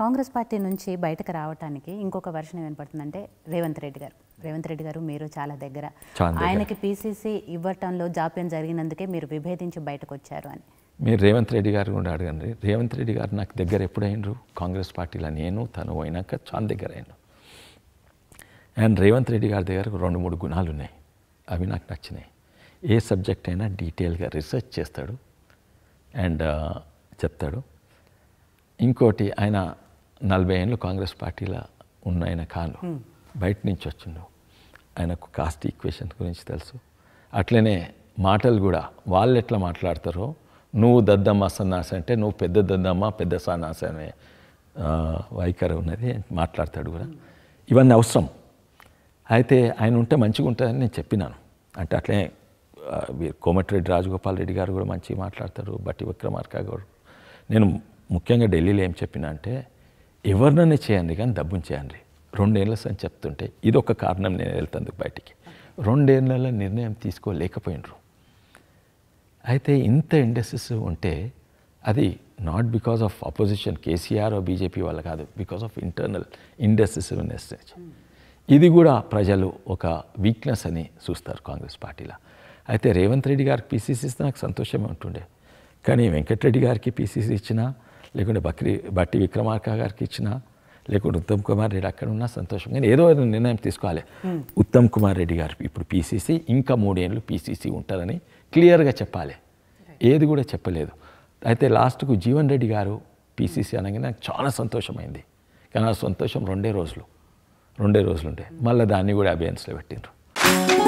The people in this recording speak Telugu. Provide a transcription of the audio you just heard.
కాంగ్రెస్ పార్టీ నుంచి బయటకు రావడానికి ఇంకొక వర్షం వినపడుతుందంటే రేవంత్ రెడ్డి గారు రేవంత్ రెడ్డి గారు మీరు చాలా దగ్గర ఆయనకి పీసీసీ ఇవ్వటంలో జాప్యం జరిగినందుకే మీరు విభేదించి బయటకు వచ్చారు అని మీరు రేవంత్ రెడ్డి గారు కూడా అడగండి రేవంత్ రెడ్డి గారు నాకు దగ్గర ఎప్పుడైండ్రు కాంగ్రెస్ పార్టీలో నేను తను అయినాక చాలా దగ్గర అయినా అండ్ రేవంత్ రెడ్డి గారి దగ్గర రెండు మూడు గుణాలు ఉన్నాయి అవి నాకు నచ్చినాయి ఏ సబ్జెక్ట్ అయినా డీటెయిల్గా రీసెర్చ్ చేస్తాడు అండ్ చెప్తాడు ఇంకోటి ఆయన నలభై ఏళ్ళు కాంగ్రెస్ పార్టీలో ఉన్న ఆయన కాను బయట నుంచి వచ్చిండు ఆయనకు కాస్ట్ ఈక్వేషన్ గురించి తెలుసు అట్లనే మాటలు కూడా వాళ్ళు ఎట్లా మాట్లాడతారో నువ్వు దద్దమ్మ సన్నాసి అంటే నువ్వు పెద్ద దద్దమ్మ పెద్ద సన్నాసి అనే వైఖరి ఉన్నది మాట్లాడతాడు కూడా ఇవన్నీ అవసరం అయితే ఆయన ఉంటే మంచిగా ఉంటుందని నేను చెప్పినాను అంటే అట్లనే కోమటిరెడ్డి రాజగోపాల్ రెడ్డి గారు కూడా మంచిగా మాట్లాడతారు బట్టి విక్రమార్క గారు నేను ముఖ్యంగా ఢిల్లీలో ఏం చెప్పినా అంటే ఎవరినైనా చేయండి కానీ డబ్బుని చేయండి రెండేళ్ళ అని చెప్తుంటే ఇది ఒక కారణం నేను వెళ్తాను బయటికి రెండేళ్ళ నిర్ణయం తీసుకోలేకపోయినరు అయితే ఇంత ఇండస్ట్రీస్ ఉంటే అది not because of opposition KCR BJP వాళ్ళు కాదు బికాస్ ఆఫ్ ఇంటర్నల్ ఇండస్ట్రీస్ ఇది కూడా ప్రజలు ఒక వీక్నెస్ అని చూస్తారు కాంగ్రెస్ పార్టీలో అయితే రేవంత్ రెడ్డి గారికి పీసీసీ ఇస్తే నాకు సంతోషమే ఉంటుండే కానీ వెంకటరెడ్డి గారికి పీసీసీ ఇచ్చినా లేకుంటే బక్రీ బట్టి విక్రమార్క గారికి ఇచ్చిన లేకుంటే ఉత్తమ్ కుమార్ రెడ్డి అక్కడ ఉన్నా కానీ ఏదో నిర్ణయం తీసుకోవాలి ఉత్తమ్ కుమార్ రెడ్డి గారు ఇప్పుడు పీసీసీ ఇంకా మూడేళ్ళు పీసీసీ ఉంటారని క్లియర్గా చెప్పాలి ఏది కూడా చెప్పలేదు అయితే లాస్ట్కు జీవన్ రెడ్డి గారు పీసీసీ అనగానే నాకు చాలా సంతోషమైంది కానీ ఆ సంతోషం రెండే రోజులు రెండే రోజులు ఉంటాయి మళ్ళీ దాన్ని కూడా అభియాన్స్లో పెట్టినారు